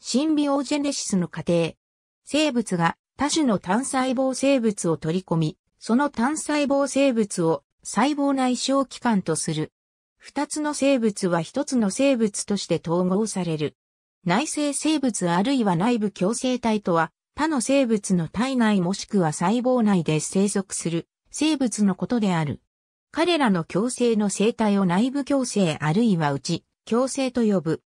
シンビオジェネシスの過程。生物が多種の単細胞生物を取り込み、その単細胞生物を細胞内小器官とする。二つの生物は一つの生物として統合される。内生生物あるいは内部共生体とは、他の生物の体内もしくは細胞内で生息する生物のことである。彼らの共生の生態を内部共生あるいは内共生と呼ぶ。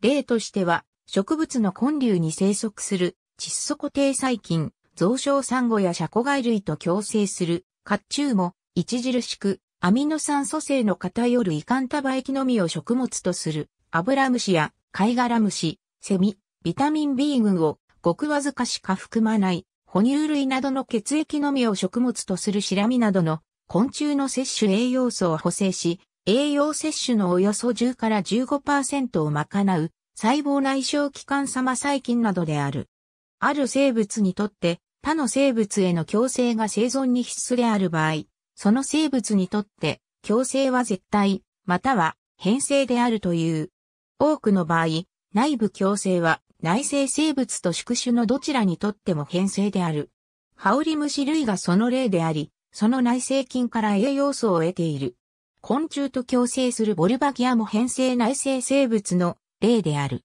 例としては、植物の根粒に生息する窒素固定細菌、増殖サンゴやシャコイ類と共生する甲虫も著しくアミノ酸素性の偏るイカンタバ液のみを食物とするアブラムシや貝殻虫、セミ、ビタミン B 群をごくわずかしか含まない哺乳類などの血液のみを食物とするシラミなどの昆虫の摂取栄養素を補正し、栄養摂取のおよそ10から15%を賄う細胞内小器官様細菌などである。ある生物にとって他の生物への共生が生存に必須である場合、その生物にとって共生は絶対、または変性であるという。多くの場合、内部共生は内生生物と宿主のどちらにとっても変性である。ハ織リムシ類がその例であり、その内生菌から栄養素を得ている。昆虫と共生するボルバギアも変性内生生物の例である。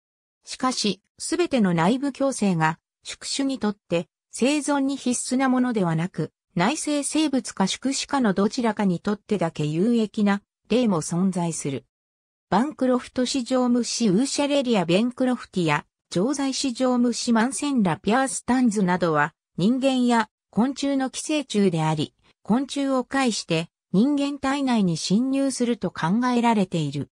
しかし、すべての内部共生が宿主にとって生存に必須なものではなく、内生生物か宿主かのどちらかにとってだけ有益な例も存在する。バンクロフト市場虫ウーシャレリア・ベンクロフティア、常在市場虫マンセンラ・ピアースタンズなどは人間や昆虫の寄生虫であり、昆虫を介して人間体内に侵入すると考えられている。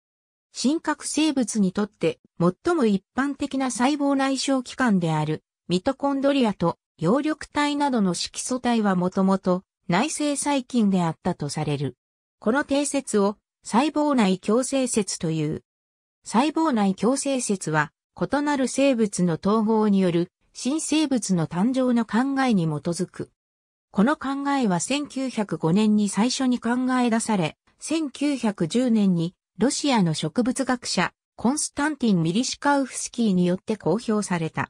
真核生物にとって最も一般的な細胞内小器官であるミトコンドリアと葉緑体などの色素体はもともと内生細菌であったとされる。この定説を細胞内共生説という。細胞内共生説は異なる生物の統合による新生物の誕生の考えに基づく。この考えは1905年に最初に考え出され、1910年にロシアの植物学者、コンスタンティン・ミリシカウフスキーによって公表された。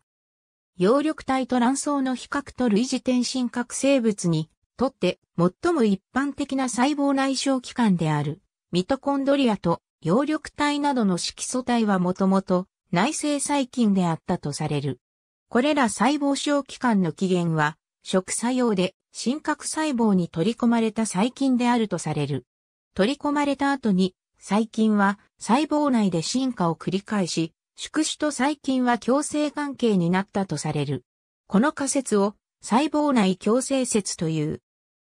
葉緑体と卵巣の比較と類似点真核生物にとって最も一般的な細胞内小器官であるミトコンドリアと葉緑体などの色素体はもともと内生細菌であったとされる。これら細胞小器官の起源は食作用で真核細胞に取り込まれた細菌であるとされる。取り込まれた後に細菌は細胞内で進化を繰り返し、宿主と細菌は共生関係になったとされる。この仮説を細胞内共生説という。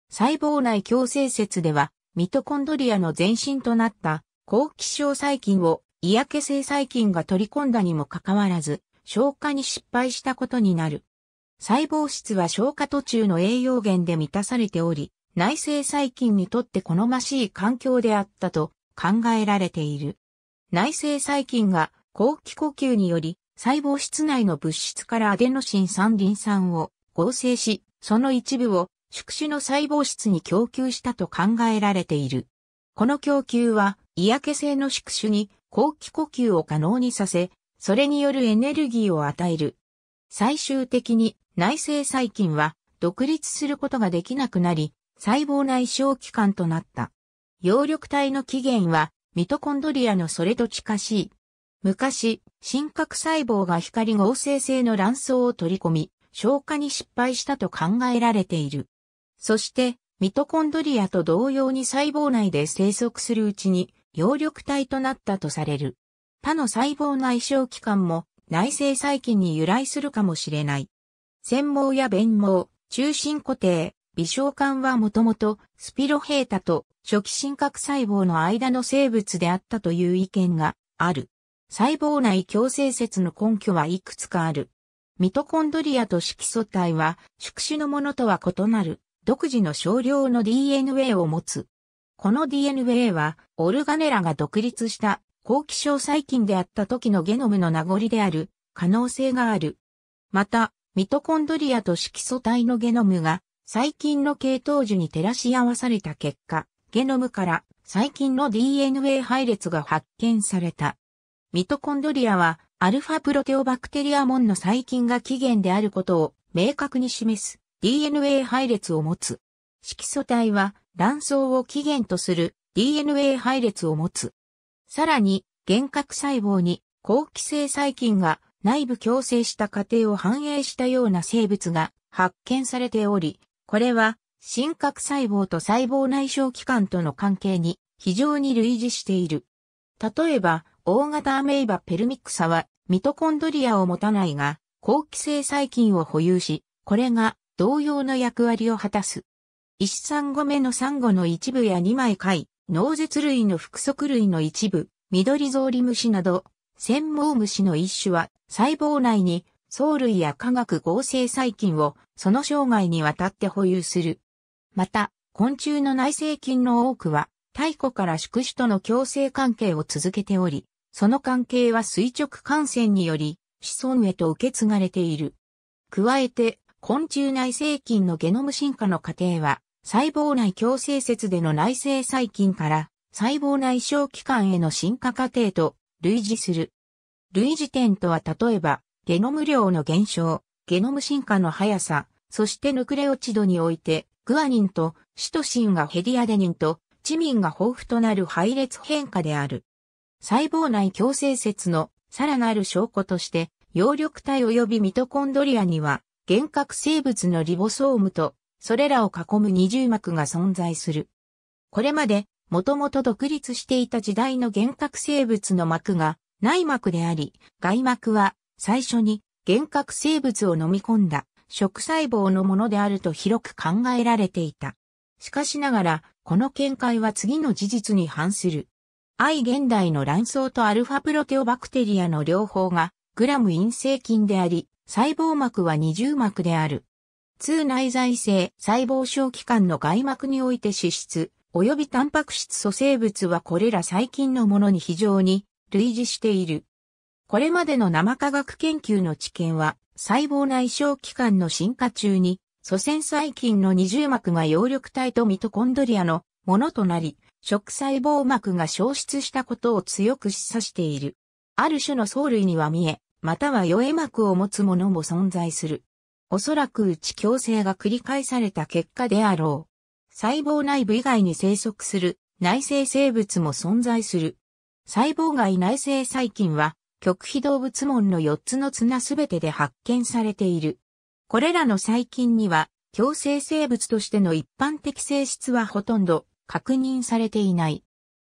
細胞内共生説では、ミトコンドリアの前身となった好気症細菌を嫌気性細菌が取り込んだにもかかわらず、消化に失敗したことになる。細胞質は消化途中の栄養源で満たされており、内生細菌にとって好ましい環境であったと考えられている。内生細菌が後期呼吸により細胞質内の物質からアデノシン三リン酸を合成し、その一部を宿主の細胞質に供給したと考えられている。この供給は、嫌気性の宿主に後期呼吸を可能にさせ、それによるエネルギーを与える。最終的に内生細菌は独立することができなくなり、細胞内小器官となった。葉緑体の起源は、ミトコンドリアのそれと近しい。昔、真核細胞が光合成性の卵巣を取り込み、消化に失敗したと考えられている。そして、ミトコンドリアと同様に細胞内で生息するうちに、葉緑体となったとされる。他の細胞内小器官も内生細菌に由来するかもしれない。繊毛や弁毛、中心固定、微小管はもともとスピロヘータと初期真核細胞の間の生物であったという意見がある。細胞内共生説の根拠はいくつかある。ミトコンドリアと色素体は宿主のものとは異なる独自の少量の DNA を持つ。この DNA はオルガネラが独立した後期小細菌であった時のゲノムの名残である可能性がある。また、ミトコンドリアと色素体のゲノムが細菌の系統樹に照らし合わされた結果、ゲノムから細菌の DNA 配列が発見された。ミトコンドリアはアルファプロテオバクテリアモンの細菌が起源であることを明確に示す DNA 配列を持つ。色素体は卵巣を起源とする DNA 配列を持つ。さらに、幻覚細胞に後期性細菌が内部共生した過程を反映したような生物が発見されており、これは、真核細胞と細胞内小器官との関係に非常に類似している。例えば、大型アメイバペルミクサはミトコンドリアを持たないが、後期性細菌を保有し、これが同様の役割を果たす。石産後目のサンゴの一部や二枚貝、脳絶類の複足類の一部、緑ゾウリムシなど、繊毛虫の一種は細胞内に藻類や化学合成細菌をその生涯にわたって保有する。また、昆虫の内生菌の多くは、太古から宿主との共生関係を続けており、その関係は垂直感染により、子孫へと受け継がれている。加えて、昆虫内生菌のゲノム進化の過程は、細胞内共生説での内生細菌から細胞内小器官への進化過程と類似する。類似点とは例えば、ゲノム量の減少、ゲノム進化の速さ、そしてヌクレオチドにおいて、グアニンとシトシンがヘディアデニンとチミンが豊富となる配列変化である。細胞内共生説のさらなる証拠として、葉緑体及びミトコンドリアには、原核生物のリボソームと、それらを囲む二重膜が存在する。これまで、もともと独立していた時代の原核生物の膜が内膜であり、外膜は最初に幻覚生物を飲み込んだ食細胞のものであると広く考えられていた。しかしながら、この見解は次の事実に反する。愛現代の卵巣とアルファプロテオバクテリアの両方がグラム陰性菌であり、細胞膜は二重膜である。通内在性細胞小器官の外膜において脂質、及びタンパク質組成物はこれら細菌のものに非常に類似している。これまでの生化学研究の知見は、細胞内小器官の進化中に、祖先細菌の二重膜が葉緑体とミトコンドリアのものとなり、食細胞膜が消失したことを強く示唆している。ある種の藻類には見え、または与え膜を持つものも存在する。おそらく内共生が繰り返された結果であろう。細胞内部以外に生息する内生生物も存在する。細胞外内生細菌は極秘動物門の4つの綱すべてで発見されている。これらの細菌には、共生生物としての一般的性質はほとんど確認されていない。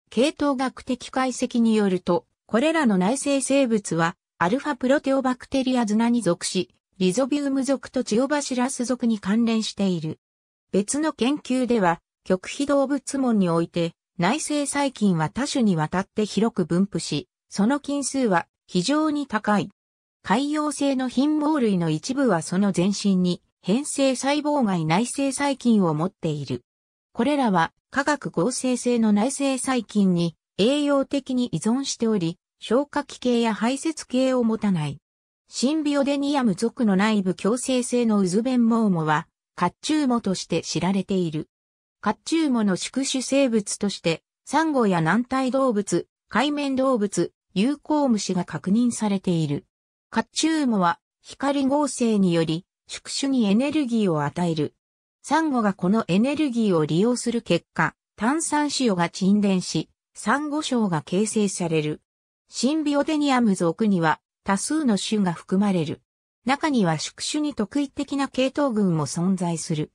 系統学的解析によると、これらの内生生物は、アルファプロテオバクテリア綱に属し、リゾビウム属とチオバシラス属に関連している。別の研究では、極秘動物門において、内生細菌は多種にわたって広く分布し、その菌数は非常に高い。海洋性の貧乏類の一部はその全身に変性細胞外内生細菌を持っている。これらは化学合成性の内生細菌に栄養的に依存しており、消化器系や排泄系を持たない。シンビオデニアム属の内部共生性のウズベンモウモは、甲虫モとして知られている。甲虫モの宿主生物として、サンゴや軟体動物、海綿動物、有効虫が確認されている。カッチウムは光合成により宿主にエネルギーを与える。サンゴがこのエネルギーを利用する結果、炭酸塩が沈殿し、サンゴ礁が形成される。シンビオデニアム属には多数の種が含まれる。中には宿主に特異的な系統群も存在する。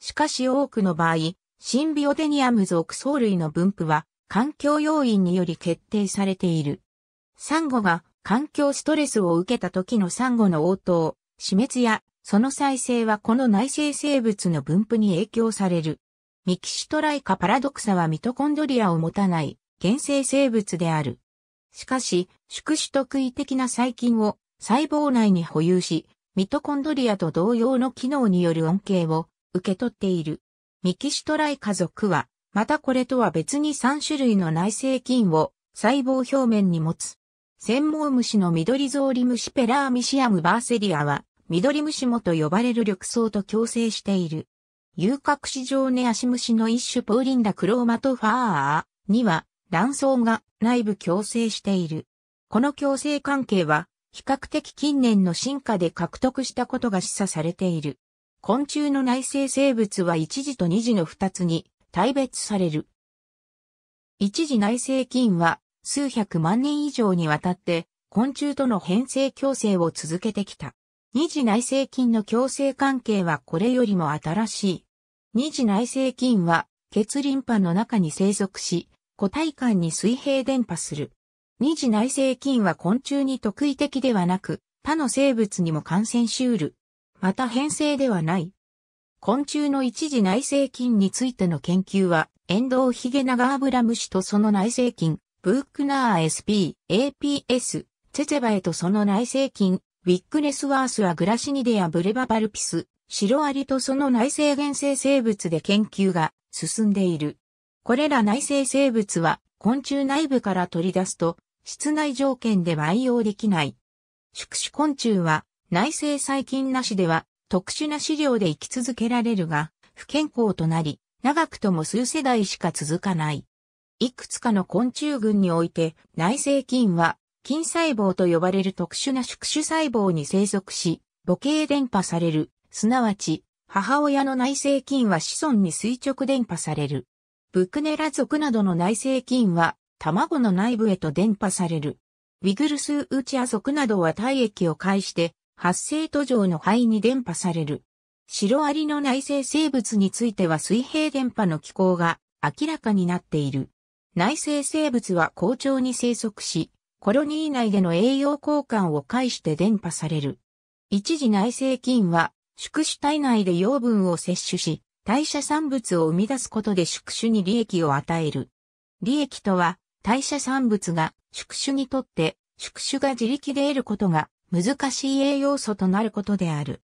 しかし多くの場合、シンビオデニアム属藻類の分布は環境要因により決定されている。サンゴが環境ストレスを受けた時のサンゴの応答、死滅やその再生はこの内生生物の分布に影響される。ミキシトライカパラドクサはミトコンドリアを持たない原生生物である。しかし、宿主特異的な細菌を細胞内に保有し、ミトコンドリアと同様の機能による恩恵を受け取っている。ミキシトライ家族は、またこれとは別に3種類の内生菌を細胞表面に持つ。専門虫の緑ゾウリムシペラーミシアムバーセリアは、緑虫もと呼ばれる緑藻と共生している。遊郭市場ネアシムシの一種ポーリンダクローマトファーには、卵巣が内部共生している。この共生関係は、比較的近年の進化で獲得したことが示唆されている。昆虫の内生生物は一時と二次の二つに、大別される。一次内生菌は、数百万年以上にわたって昆虫との変性共生を続けてきた。二次内生菌の共生関係はこれよりも新しい。二次内生菌は血リンパの中に生息し、個体間に水平伝播する。二次内生菌は昆虫に特異的ではなく、他の生物にも感染しうる。また変性ではない。昆虫の一次内生菌についての研究は、エンドウヒゲナガアブラムシとその内生菌、ブークナー SP、APS、ツェツェバエとその内製菌、ウィックネスワースはグラシニデアブレババルピス、シロアリとその内生原生生物で研究が進んでいる。これら内生生物は昆虫内部から取り出すと、室内条件で培養できない。宿主昆虫は内生細菌なしでは特殊な飼料で生き続けられるが、不健康となり、長くとも数世代しか続かない。いくつかの昆虫群において内生菌は菌細胞と呼ばれる特殊な宿主細胞に生息し、母系伝播される、すなわち母親の内生菌は子孫に垂直伝播される。ブクネラ属などの内生菌は卵の内部へと伝播される。ウィグルスウチア属などは体液を介して発生途上の肺に伝播される。シロアリの内生生物については水平伝播の機構が明らかになっている。内生生物は好調に生息し、コロニー内での栄養交換を介して伝播される。一時内生菌は、宿主体内で養分を摂取し、代謝産物を生み出すことで宿主に利益を与える。利益とは、代謝産物が宿主にとって、宿主が自力で得ることが難しい栄養素となることである。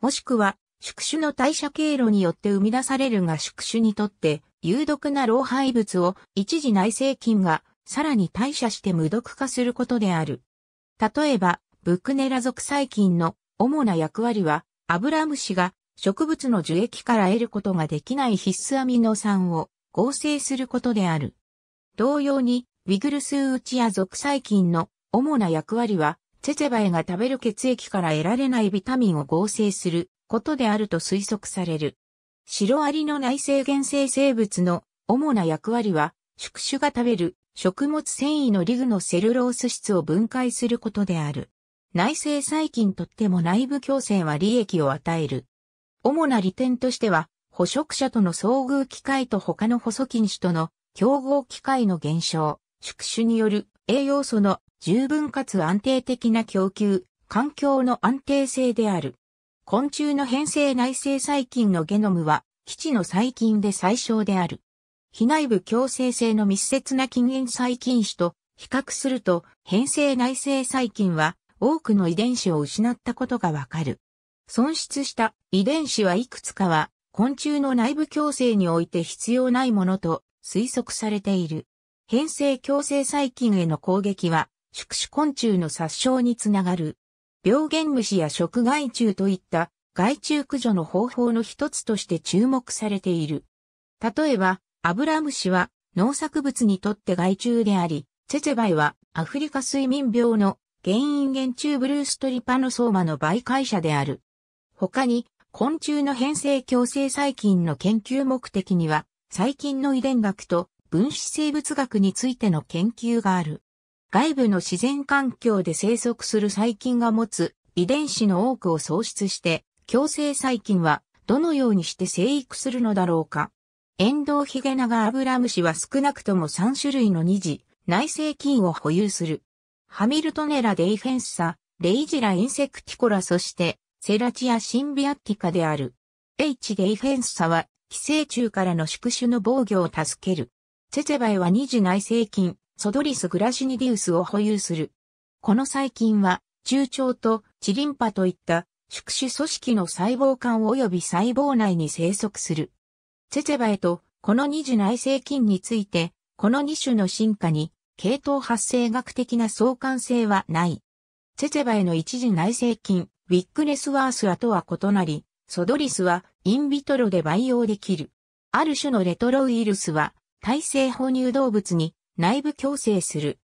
もしくは、宿主の代謝経路によって生み出されるが宿主にとって有毒な老廃物を一時内生菌がさらに代謝して無毒化することである。例えば、ブクネラ属細菌の主な役割は、アブラムシが植物の樹液から得ることができない必須アミノ酸を合成することである。同様に、ウィグルスウチア属細菌の主な役割は、ツェツェバエが食べる血液から得られないビタミンを合成することであると推測される。シロアリの内生原生生物の主な役割は、宿主が食べる食物繊維のリグのセルロース質を分解することである。内生細菌とっても内部共生は利益を与える。主な利点としては、捕食者との遭遇機会と他の細菌種との競合機会の減少、宿主による栄養素の十分かつ安定的な供給、環境の安定性である。昆虫の変性内生細菌のゲノムは、基地の細菌で最小である。非内部共生性の密接な禁煙。細菌種と比較すると、変性内生細菌は多くの遺伝子を失ったことがわかる。損失した遺伝子はいくつかは、昆虫の内部共生において必要ないものと推測されている。変性共生細菌への攻撃は、宿主昆虫の殺傷につながる。病原虫や食害虫といった害虫駆除の方法の一つとして注目されている。例えば、アブラムシは農作物にとって害虫であり、チェェバイはアフリカ睡眠病の原因原虫ブルーストリパノソーマの媒介者である。他に、昆虫の変性共生細菌の研究目的には、細菌の遺伝学と分子生物学についての研究がある。外部の自然環境で生息する細菌が持つ遺伝子の多くを喪失して、共生細菌はどのようにして生育するのだろうか。エンドウヒゲナガアブラムシは少なくとも3種類の二次、内生菌を保有する。ハミルトネラ・デイフェンスサ、レイジラ・インセクティコラそして、セラチア・シンビアッティカである。H デイフェンスサは、寄生虫からの宿主の防御を助ける。ツェツェバイは二次内生菌、ソドリス・グラシニディウスを保有する。この細菌は、中腸とチリンパといった宿主組織の細胞間及び細胞内に生息する。ツェツェバエとこの二次内生菌について、この二種の進化に、系統発生学的な相関性はない。ツェツェバエの一次内生菌、ウィックネスワースアとは異なり、ソドリスはインビトロで培養できる。ある種のレトロウイルスは、耐性哺乳動物に内部共生する。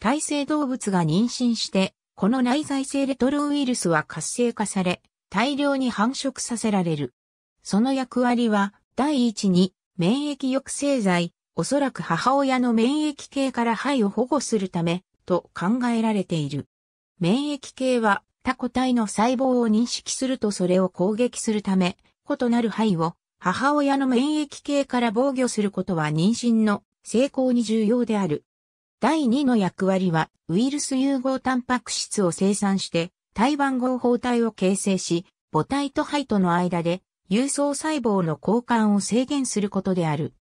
体生動物が妊娠して、この内在性レトロウイルスは活性化され、大量に繁殖させられる。その役割は、第一に、免疫抑制剤、おそらく母親の免疫系から肺を保護するため、と考えられている。免疫系は、他個体の細胞を認識するとそれを攻撃するため、異なる肺を母親の免疫系から防御することは妊娠の成功に重要である。第2の役割は、ウイルス融合タンパク質を生産して、胎盤合法体を形成し、母体と肺との間で、有層細胞の交換を制限することである。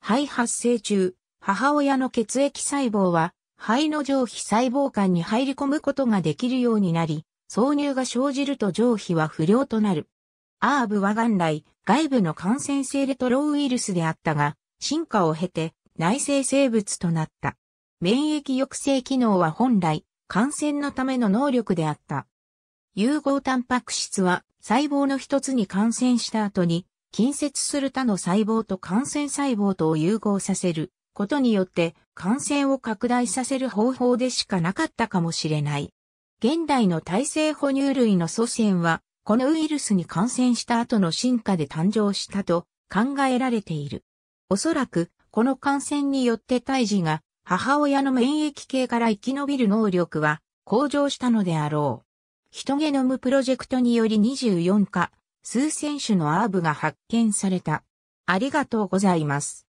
肺発生中、母親の血液細胞は、肺の上皮細胞間に入り込むことができるようになり、挿入が生じると上皮は不良となる。アーブは元来、外部の感染性レトロウイルスであったが、進化を経て、内生生物となった。免疫抑制機能は本来、感染のための能力であった。融合タンパク質は細胞の一つに感染した後に、近接する他の細胞と感染細胞とを融合させることによって感染を拡大させる方法でしかなかったかもしれない。現代の耐性哺乳類の祖先は、このウイルスに感染した後の進化で誕生したと考えられている。おそらくこの感染によって胎児が母親の免疫系から生き延びる能力は向上したのであろう。ヒトゲノムプロジェクトにより24か数千種のアーブが発見された。ありがとうございます。